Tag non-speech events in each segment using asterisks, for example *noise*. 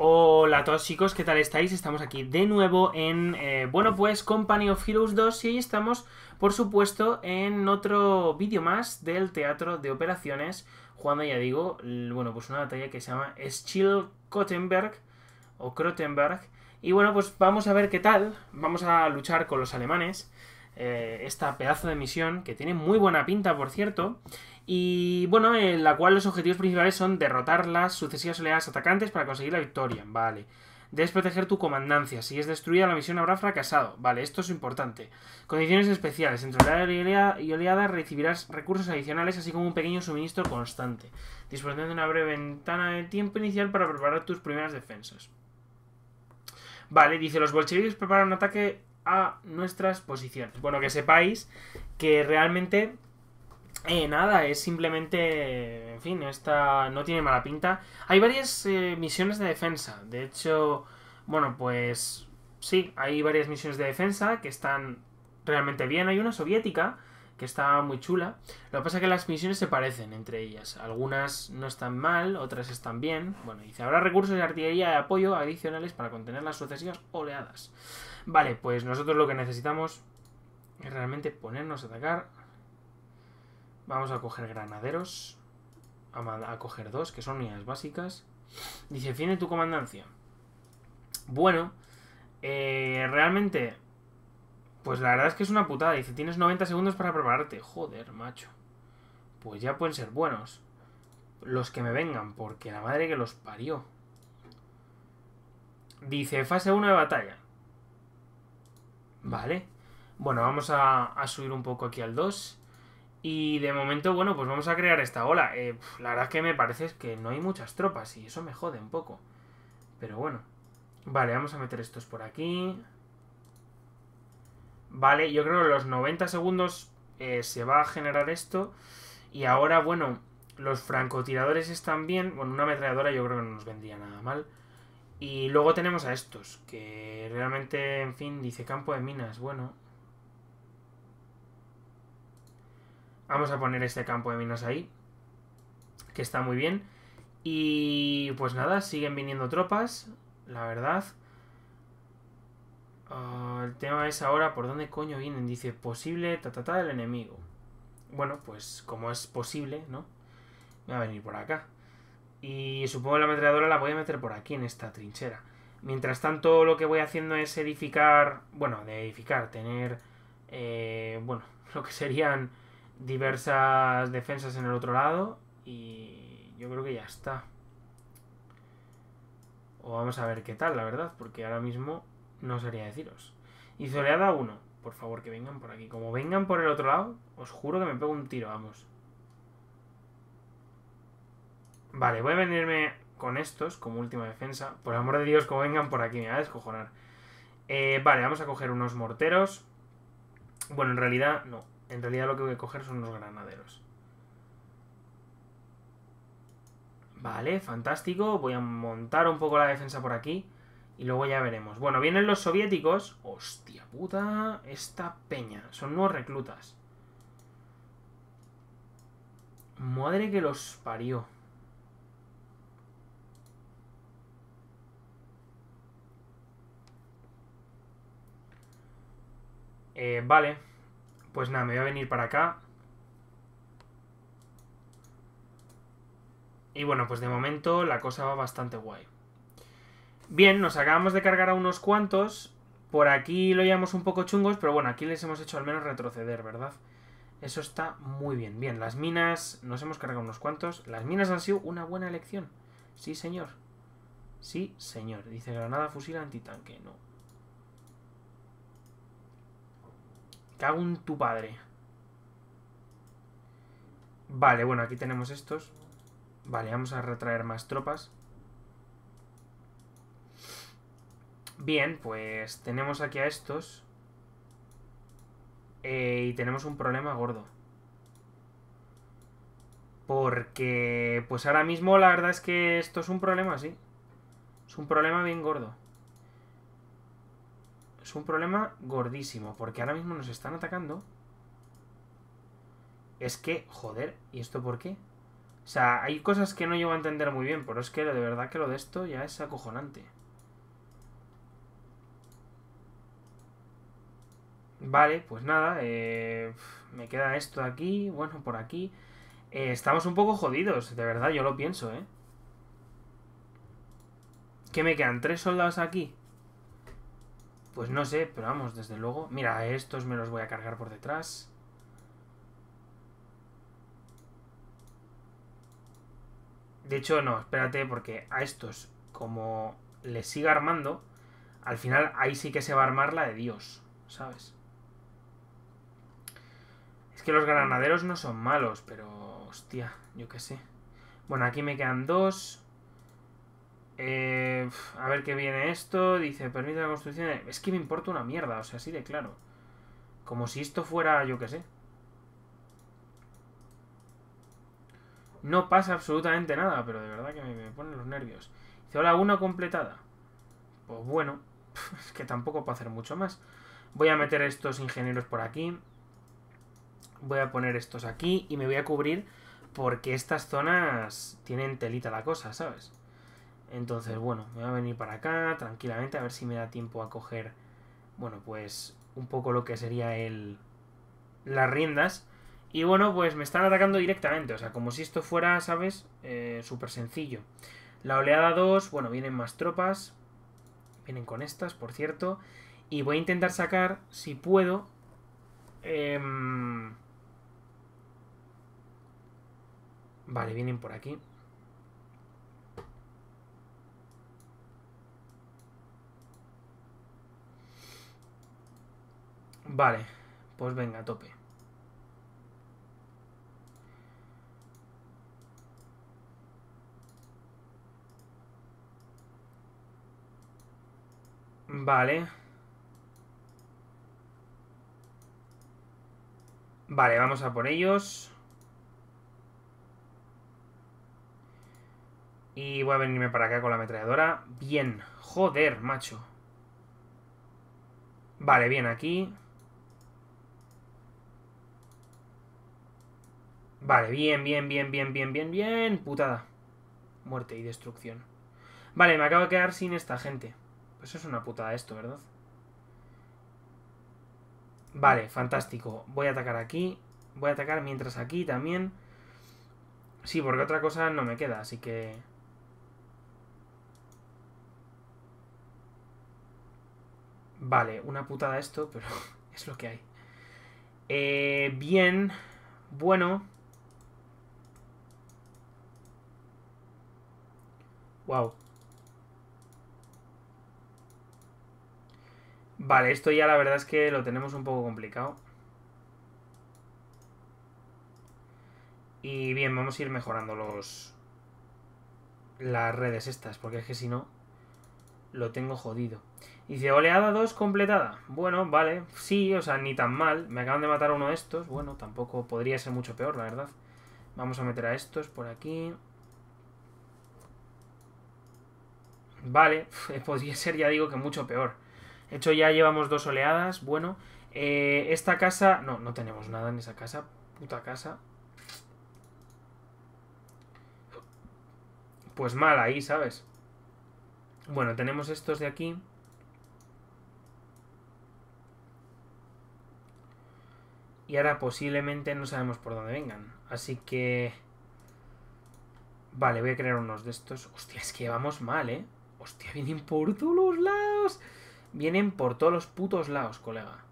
Hola a todos chicos, ¿qué tal estáis? Estamos aquí de nuevo en, eh, bueno pues, Company of Heroes 2 y hoy estamos, por supuesto, en otro vídeo más del Teatro de Operaciones, jugando, ya digo, bueno, pues una batalla que se llama Schill Kottenberg, o Krotenberg, y bueno, pues vamos a ver qué tal, vamos a luchar con los alemanes, eh, esta pedazo de misión, que tiene muy buena pinta, por cierto, y bueno, en la cual los objetivos principales son derrotar las sucesivas oleadas atacantes para conseguir la victoria, vale. proteger tu comandancia. Si es destruida, la misión habrá fracasado. Vale, esto es importante. Condiciones especiales. Entre oleada y oleada recibirás recursos adicionales, así como un pequeño suministro constante. Disponiendo de una breve ventana de tiempo inicial para preparar tus primeras defensas. Vale, dice, los bolcheviques preparan un ataque a nuestras posiciones. Bueno, que sepáis que realmente eh, nada, es simplemente, en fin, esta no tiene mala pinta. Hay varias eh, misiones de defensa, de hecho, bueno, pues sí, hay varias misiones de defensa que están realmente bien. Hay una soviética que está muy chula. Lo que pasa es que las misiones se parecen entre ellas. Algunas no están mal, otras están bien. Bueno, dice, habrá recursos de artillería de apoyo adicionales para contener las sucesivas oleadas. Vale, pues nosotros lo que necesitamos es realmente ponernos a atacar. Vamos a coger granaderos. a coger dos, que son unidades básicas. Dice, fin tu comandancia. Bueno, eh, realmente... Pues la verdad es que es una putada. Dice, tienes 90 segundos para prepararte. Joder, macho. Pues ya pueden ser buenos. Los que me vengan, porque la madre que los parió. Dice, fase 1 de batalla. Vale. Bueno, vamos a, subir un poco aquí al 2. Y de momento, bueno, pues vamos a crear esta ola. Eh, la verdad es que me parece que no hay muchas tropas y eso me jode un poco. Pero bueno. Vale, vamos a meter estos por aquí. Vale, yo creo que los 90 segundos eh, se va a generar esto. Y ahora, bueno, los francotiradores están bien. Bueno, una ametralladora yo creo que no nos vendría nada mal. Y luego tenemos a estos, que realmente, en fin, dice campo de minas. Bueno. Vamos a poner este campo de minas ahí, que está muy bien. Y pues nada, siguen viniendo tropas, la verdad. Ah, el tema es ahora por dónde coño vienen. Dice posible, ta ta el enemigo. Bueno, pues como es posible, ¿no? Voy va a venir por acá. Y supongo que la ametralladora la voy a meter por aquí, en esta trinchera. Mientras tanto, lo que voy haciendo es edificar... Bueno, de edificar, tener... Eh, bueno, *laughs* lo que serían diversas defensas en el otro lado. Y yo creo que ya está. O vamos a ver qué tal, la verdad, porque ahora mismo no sería deciros. Y soleada uno Por favor, que vengan por aquí. Como vengan por el otro lado, os juro que me pego un tiro, vamos. Vale, voy a venirme con estos como última defensa. Por amor de Dios, como vengan por aquí, me va a descojonar. Eh, vale, vamos a coger unos morteros. Bueno, en realidad, no. En realidad lo que voy a coger son unos granaderos. Vale, fantástico. Voy a montar un poco la defensa por aquí. Y luego ya veremos. Bueno, vienen los soviéticos. Hostia puta. Esta peña. Son nuevos reclutas. Madre que los parió. Eh, vale. Pues nada, me voy a venir para acá. Y bueno, pues de momento la cosa va bastante guay. Bien, nos acabamos de cargar a unos cuantos. Por aquí lo llevamos un poco chungos, pero bueno, aquí les hemos hecho al menos retroceder, ¿verdad? Eso está muy bien. Bien, las minas nos hemos cargado unos cuantos. Las minas han sido una buena elección. Sí, señor. Sí, señor. Dice Granada, fusil antitanque. No, Cago en tu padre. Vale, bueno, aquí tenemos estos. Vale, vamos a retraer más tropas. Bien, pues tenemos aquí a estos. Eh, y tenemos un problema gordo. Porque, pues ahora mismo la verdad es que esto es un problema, sí. Es un problema bien gordo. Es un problema gordísimo, porque ahora mismo nos están atacando. Es que, joder, ¿y esto por qué? O sea, hay cosas que no llevo a entender muy bien, pero es que de verdad que lo de esto ya es acojonante. Vale, pues nada, eh, me queda esto aquí, bueno, por aquí. Eh, estamos un poco jodidos, de verdad, yo lo pienso, ¿eh? ¿Qué me quedan? ¿Tres soldados aquí? Pues no sé, pero vamos, desde luego. Mira, a estos me los voy a cargar por detrás. De hecho, no, espérate, porque a estos, como les siga armando, al final ahí sí que se va a armar la de Dios, ¿sabes? Es que los granaderos no son malos, pero... Hostia, yo qué sé. Bueno, aquí me quedan dos. Eh, a ver qué viene esto. Dice, permite la construcción. Es que me importa una mierda, o sea, así de claro. Como si esto fuera, yo qué sé. No pasa absolutamente nada, pero de verdad que me, me ponen los nervios. Dice, hola, una completada. Pues bueno, *laughs* es que tampoco puedo hacer mucho más. Voy a meter estos ingenieros por aquí. Voy a poner estos aquí y me voy a cubrir porque estas zonas tienen telita la cosa, ¿sabes? Entonces, bueno, me voy a venir para acá tranquilamente a ver si me da tiempo a coger, bueno, pues un poco lo que sería el las riendas. Y bueno, pues me están atacando directamente, o sea, como si esto fuera, ¿sabes? Eh, súper sencillo. La oleada 2, bueno, vienen más tropas. Vienen con estas, por cierto. Y voy a intentar sacar, si puedo... Em, vale, vienen por aquí. Vale, pues venga, tope. Vale. Vale, vamos a por ellos. Y voy a venirme para acá con la ametralladora. Bien. Joder, macho. Vale, bien aquí. Vale, bien, bien, bien, bien, bien, bien, bien. Putada. Muerte y destrucción. Vale, me acabo de quedar sin esta gente. Pues es una putada esto, ¿verdad? Vale, fantástico. Voy a atacar aquí. Voy a atacar mientras aquí también. Sí, porque otra cosa no me queda, así que... Vale, una putada esto, pero *laughs* es lo que hay. Eh, bien, bueno... Wow. Vale, esto ya la verdad es que lo tenemos un poco complicado. Y bien, vamos a ir mejorando los... Las redes estas, porque es que si no... Lo tengo jodido. Dice, oleada 2 completada. Bueno, vale. Sí, o sea, ni tan mal. Me acaban de matar uno de estos. Bueno, tampoco podría ser mucho peor, la verdad. Vamos a meter a estos por aquí. Vale, *laughs* podría ser, ya digo, que mucho peor. De hecho, ya llevamos dos oleadas, bueno. Eh, esta casa... No, no tenemos nada en esa casa. Puta casa. Pues mal ahí, ¿sabes? Bueno, tenemos estos de aquí. Y ahora posiblemente no sabemos por dónde vengan. Así que... Vale, voy a crear unos de estos. Hostia, es que vamos mal, ¿eh? Hostia, vienen por todos los lados. Vienen por todos los putos lados, colega.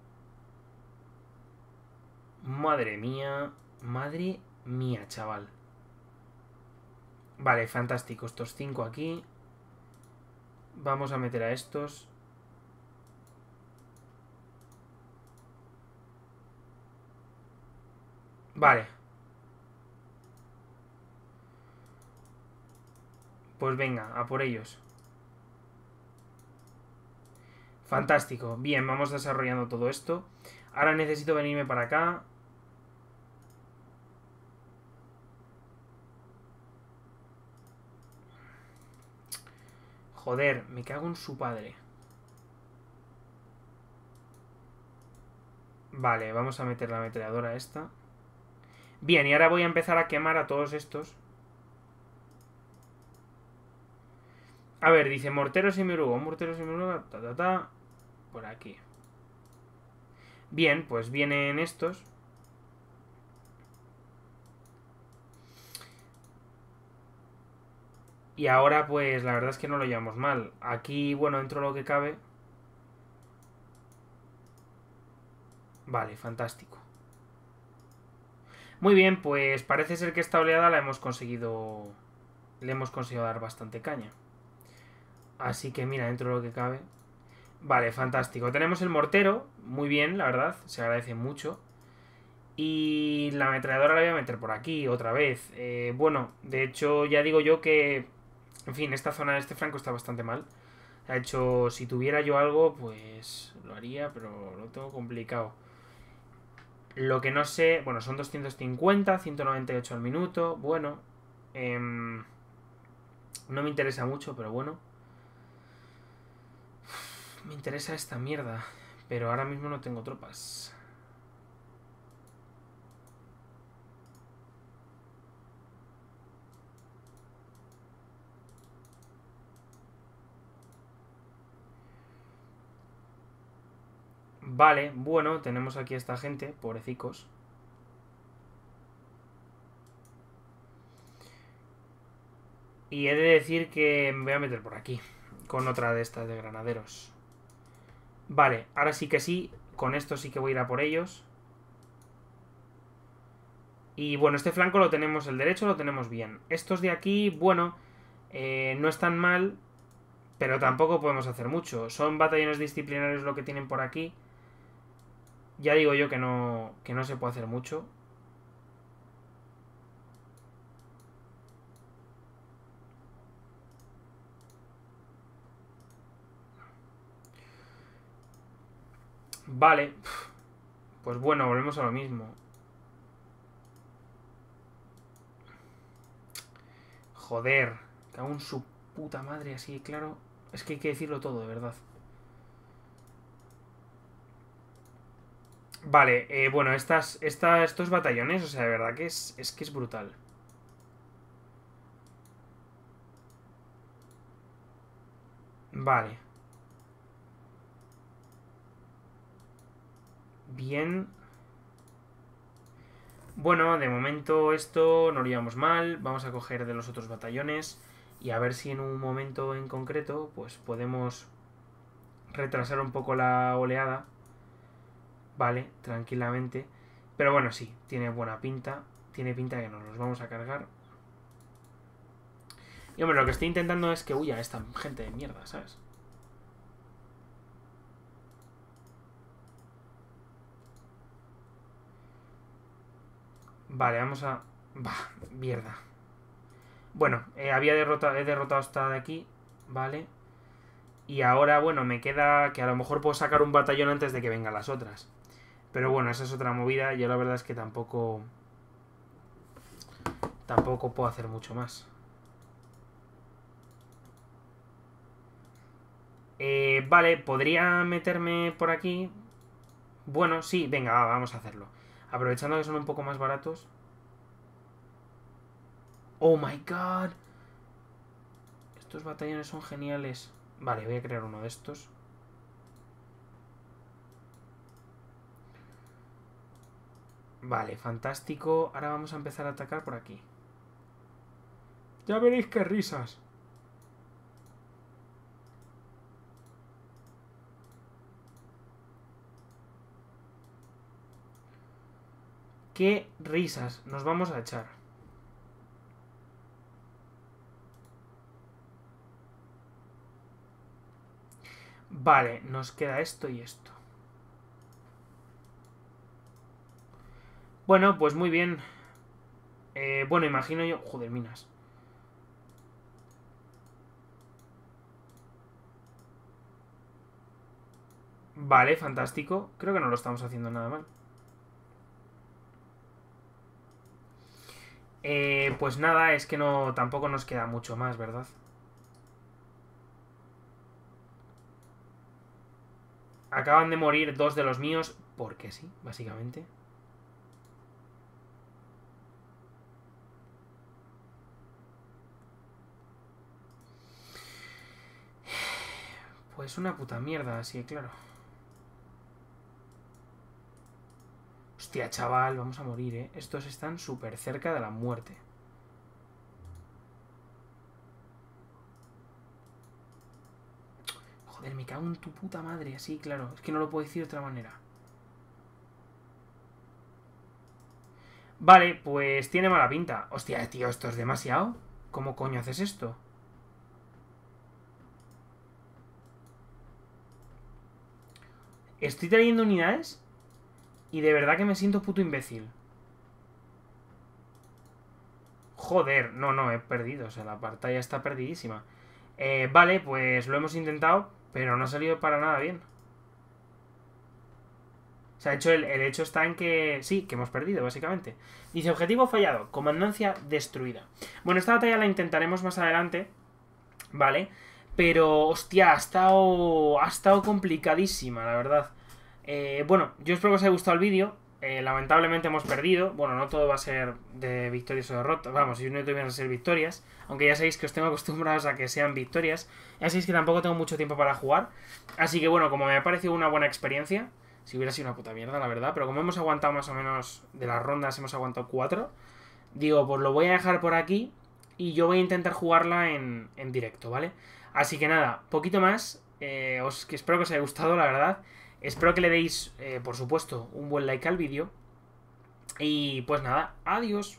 Madre mía. Madre mía, chaval. Vale, fantástico. Estos cinco aquí. Vamos a meter a estos. Vale. Pues venga, a por ellos. Fantástico. Bien, vamos desarrollando todo esto. Ahora necesito venirme para acá. Joder, me cago en su padre. Vale, vamos a meter la ametralladora esta. Bien, y ahora voy a empezar a quemar a todos estos. A ver, dice morteros y Un morteros y meruga. ta ta ta por aquí. Bien, pues vienen estos. Y ahora, pues, la verdad es que no lo llevamos mal. Aquí, bueno, dentro lo que cabe. Vale, fantástico. Muy bien, pues parece ser que esta oleada la hemos conseguido... Le hemos conseguido dar bastante caña. Así que mira, dentro de lo que cabe, Vale, fantástico. Tenemos el mortero, muy bien, la verdad, se agradece mucho. Y la ametralladora la voy a meter por aquí otra vez. Eh, bueno, de hecho ya digo yo que... En fin, esta zona, de este franco está bastante mal. De hecho, si tuviera yo algo, pues lo haría, pero lo tengo complicado. Lo que no sé... Bueno, son 250, 198 al minuto. Bueno. Em, no me interesa mucho, pero bueno. Me interesa esta mierda, pero ahora mismo no tengo tropas. Vale, bueno, tenemos aquí a esta gente, pobrecicos. Y he de decir que me voy a meter por aquí, con otra de estas de granaderos. Vale, ahora sí que sí. Con esto sí que voy a ir a por ellos. Y bueno, este flanco lo tenemos, el derecho lo tenemos bien. Estos de aquí, bueno, eh, no están mal, pero tampoco podemos hacer mucho. Son batallones disciplinarios lo que tienen por aquí. Ya digo yo que no, que no se puede hacer mucho. Vale. Pues bueno, volvemos a lo mismo. Joder. Cago su puta madre así, claro. Es que hay que decirlo todo, de verdad. Vale, eh, bueno, estas, estos batallones, o sea, de verdad que es, es que es brutal. Vale. Bien. Bueno, de momento esto no lo llevamos mal. Vamos a coger de los otros batallones y a ver si en un momento en concreto pues podemos retrasar un poco la oleada. Vale, tranquilamente. Pero bueno, sí, tiene buena pinta. Tiene pinta que nos los vamos a cargar. Y hombre, lo que estoy intentando es que huya esta gente de mierda, ¿sabes? Vale, vamos a... Bah, mierda. Bueno, eh, había derrotado, he derrotado esta de aquí, ¿vale? Y ahora, bueno, me queda que a lo mejor puedo sacar un batallón antes de que vengan las otras. Pero bueno, esa es otra movida. Yo la verdad es que tampoco... Tampoco puedo hacer mucho más. Eh, vale, podría meterme por aquí. Bueno, sí, venga, vamos a hacerlo. Aprovechando que son un poco más baratos. ¡Oh, my God! Estos batallones son geniales. Vale, voy a crear uno de estos. Vale, fantástico. Ahora vamos a empezar a atacar por aquí. Ya veréis qué risas. Qué risas nos vamos a echar. Vale, nos queda esto y esto. Bueno, pues muy bien. Eh, bueno, imagino yo... Joder, minas. Vale, fantástico. Creo que no lo estamos haciendo nada mal. Eh, pues nada, es que no tampoco nos queda mucho más, ¿verdad? Acaban de morir dos de los míos, porque sí, básicamente. Pues una puta mierda, así, claro. Hostia, chaval, vamos a morir, ¿eh? Estos están súper cerca de la muerte. Joder, me cago en tu puta madre. Así, claro. Es que no lo puedo decir de otra manera. Vale, pues tiene mala pinta. Hostia, tío, esto es demasiado. ¿Cómo coño haces esto? ¿Estoy trayendo unidades? Y de verdad que me siento puto imbécil. Joder, no, no, he perdido. O sea, la pantalla está perdidísima. Eh, vale, pues lo hemos intentado, pero no ha salido para nada bien. O sea, hecho el, el hecho está en que sí, que hemos perdido, básicamente. Dice, objetivo fallado, comandancia destruida. Bueno, esta batalla la intentaremos más adelante, ¿vale? Pero, hostia, ha estado, ha estado complicadísima, la verdad. Eh, bueno, yo espero que os haya gustado el vídeo. Eh, lamentablemente hemos perdido. Bueno, no todo va a ser de victorias o derrotas. Vamos, si no van a ser victorias. Aunque ya sabéis que os tengo *laughs* acostumbrados a que sean victorias. Ya sabéis que tampoco tengo mucho tiempo para jugar. Así que bueno, como me ha parecido una buena experiencia. Si hubiera sido una puta mierda, la verdad. Pero como hemos aguantado más o menos de las rondas, hemos aguantado cuatro. Digo, pues lo voy a dejar por aquí. Y yo voy a intentar jugarla en, en directo, ¿vale? Así que nada, poquito más. Eh, os, que espero que os haya gustado, la verdad. Espero que le deis, eh, por supuesto, un buen like al vídeo. Y pues nada, adiós.